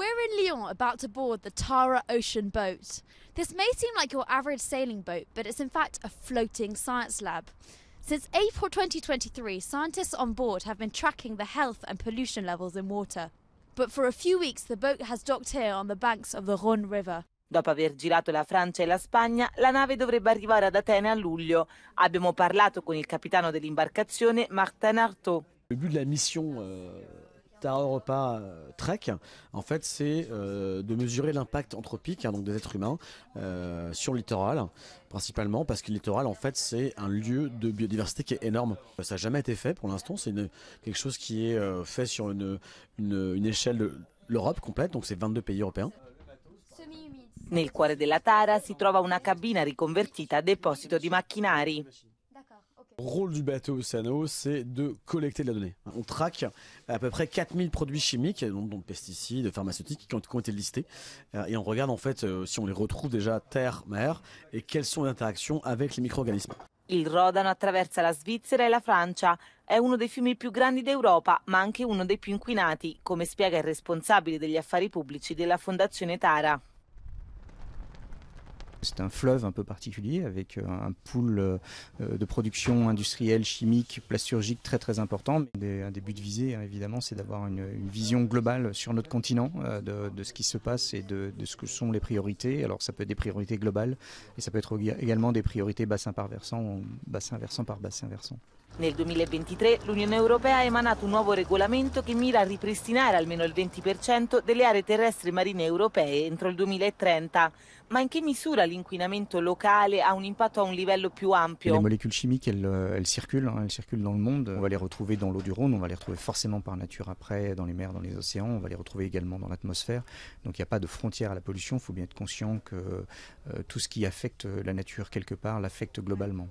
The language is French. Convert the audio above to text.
We're in Lyon, about to board the Tara Ocean boat. This may seem like your average sailing boat, but it's in fact a floating science lab. Since April 2023, scientists on board have been tracking the health and pollution levels in water. But for a few weeks, the boat has docked here on the banks of the Rhône River. Dopo aver girato la Francia e la Spagna, la nave dovrebbe arrivare ad Atene a luglio. Abbiamo parlato con il capitano dell'imbarcazione, Martin Artaud. Il but la missione. Uh... Tara Europa Trek, en fait, c'est euh, de mesurer l'impact anthropique hein, donc des êtres humains euh, sur le littoral, principalement parce que le littoral, en fait, c'est un lieu de biodiversité qui est énorme. Ça n'a jamais été fait pour l'instant. C'est quelque chose qui est euh, fait sur une, une, une échelle de l'Europe complète, donc c'est 22 pays européens. Nel cuore della Tara si trova una cabina riconvertita a deposito di macchinari. Le rôle du bateau Océano, c'est de collecter de la donnée. On traque à peu près 4000 produits chimiques, dont, pesticides, pharmaceutiques, qui ont, été listés. Euh, et on regarde en fait euh, si on les retrouve déjà terre, mer, et quelles sont les interactions avec les micro-organismes. Il Rodano attraversa la Svizzera e la Francia. È uno dei fiumi più grandi d'Europa, ma anche uno dei più inquinati, come spiega il responsabile degli affari pubblici della Fondazione Tara. C'est un fleuve un peu particulier avec euh, un pool euh, de production industrielle, chimique, plasturgique très très important. un des buts de visée, hein, évidemment, c'est d'avoir une, vision globale sur notre continent euh, de, ce qui se passe et de, de, ce que sont les priorités. Alors ça peut être des priorités globales et ça peut être également des priorités bassin par versant, bassin versant par bassin versant. Nel 2023 l'Union européenne a emanato un nuovo regolamento che mira a ripristinare almeno il 20% delle aree terrestri marine europee entro il 2030. Mais in quelle mesure l'inquinamento locale a un impact à un livello plus ampio? Les molécules chimiques, circulent, hein, elles circulent dans le monde. On va les retrouver dans l'eau du Rhône, on va les retrouver forcément par nature après dans les mers, dans les océans, on va les retrouver également dans l'atmosphère. Donc il n'y a pas de frontière à la pollution, il faut bien être conscient que euh, tout ce qui affecte la nature quelque part l'affecte globalement.